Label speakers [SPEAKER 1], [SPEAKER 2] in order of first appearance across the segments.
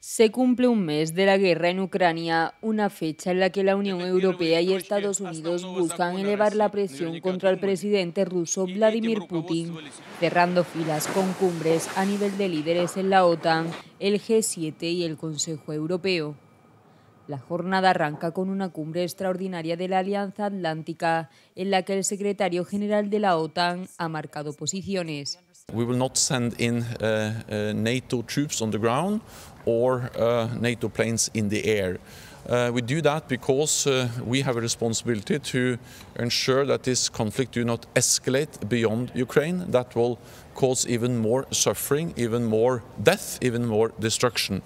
[SPEAKER 1] Se cumple un mes de la guerra en Ucrania, una fecha en la que la Unión Europea y Estados Unidos buscan elevar la presión contra el presidente ruso Vladimir Putin, cerrando filas con cumbres a nivel de líderes en la OTAN, el G7 y el Consejo Europeo. La jornada arranca con una cumbre extraordinaria de la Alianza Atlántica, en la que el secretario general de la OTAN ha marcado posiciones.
[SPEAKER 2] We will not send in eh, eh, NATO troops on the ground. or uh, NATO planes in the air. Uh, we do that because uh, we have a responsibility to ensure that this conflict do not escalate beyond Ukraine. That will cause even more suffering, even more death, even more destruction.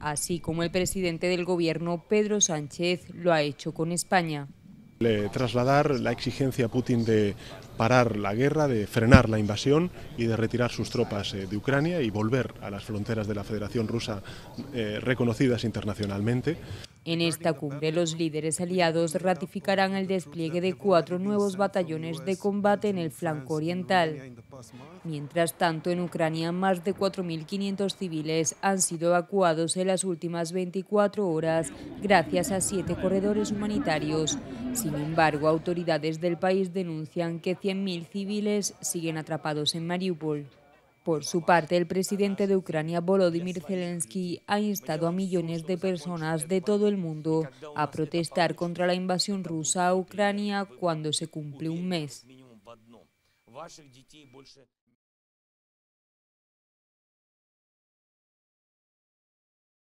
[SPEAKER 1] Así como el presidente del gobierno Pedro Sánchez lo ha hecho con España.
[SPEAKER 2] trasladar
[SPEAKER 3] la exigencia a Putin de parar la guerra, de frenar la invasión y de retirar sus tropas eh, de Ucrania y volver a las fronteras de la Federación Rusa eh, reconocidas internacionalmente.
[SPEAKER 1] En esta cumbre, los líderes aliados ratificarán el despliegue de cuatro nuevos batallones de combate en el flanco oriental. Mientras tanto, en Ucrania, más de 4.500 civiles han sido evacuados en las últimas 24 horas gracias a siete corredores humanitarios. Sin embargo, autoridades del país denuncian que 100.000 civiles siguen atrapados en Mariupol. Por su parte, el presidente de Ucrania, Volodymyr Zelensky, ha instado a millones de personas de todo el mundo a protestar contra la invasión rusa a Ucrania cuando se cumple un mes.